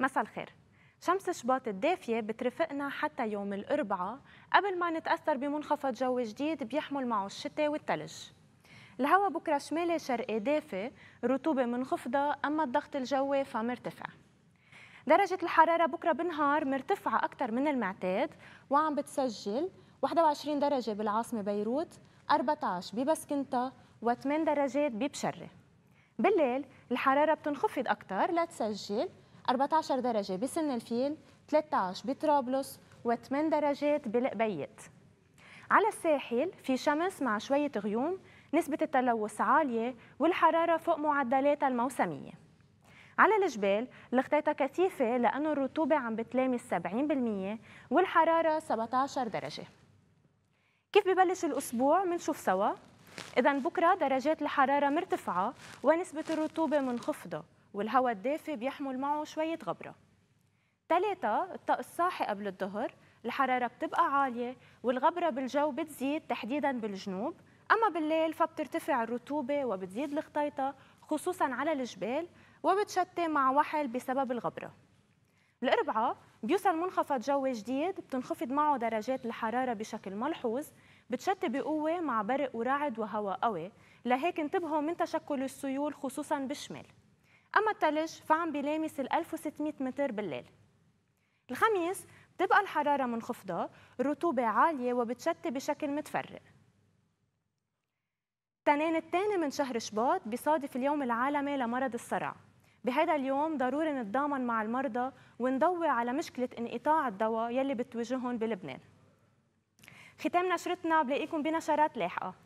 مساء الخير شمس شباط الدافية بترفقنا حتى يوم الأربعاء قبل ما نتأثر بمنخفض جو جديد بيحمل معه الشتاء والثلج الهواء بكرة شمالي شرقي دافي رطوبة منخفضة أما الضغط الجوي فمرتفع درجة الحرارة بكرة بالنهار مرتفعة أكثر من المعتاد وعم بتسجل 21 درجة بالعاصمة بيروت 14 ببسكنتا و8 درجات ببشرة بالليل الحرارة بتنخفض أكثر لتسجل 14 درجة بسن الفيل 13 بطرابلس و8 درجات بالقبيت على الساحل في شمس مع شوية غيوم نسبة التلوث عالية والحرارة فوق معدلاتها الموسمية على الجبال الغطيتها كثيفة لأن الرطوبة عم بتلامس 70% والحرارة 17 درجة كيف ببلش الأسبوع منشوف سوا إذا بكرة درجات الحرارة مرتفعة ونسبة الرطوبة منخفضة والهواء الدافئ بيحمل معه شوية غبرة ثلاثة الطقس صاحي قبل الظهر الحرارة بتبقى عالية والغبرة بالجو بتزيد تحديدا بالجنوب أما بالليل فبترتفع الرطوبة وبتزيد الخطيطة خصوصا على الجبال وبتشتي مع وحل بسبب الغبرة الأربعة بيوصل منخفض جوي جديد بتنخفض معه درجات الحرارة بشكل ملحوظ بتشتي بقوة مع برق ورعد وهواء قوي لهيك انتبهوا من تشكل السيول خصوصا بالشمال أما التلج فعم بيلامس ال 1600 متر بالليل الخميس بتبقى الحرارة منخفضة رطوبة عالية وبتشتي بشكل متفرق تنين الثاني من شهر شباط بيصادف اليوم العالمي لمرض الصرع بهذا اليوم ضروري نتضامن مع المرضى ونضوي على مشكلة انقطاع الدواء يلي بتواجههم بلبنان ختام نشرتنا بلاقيكم بنشرات لاحقة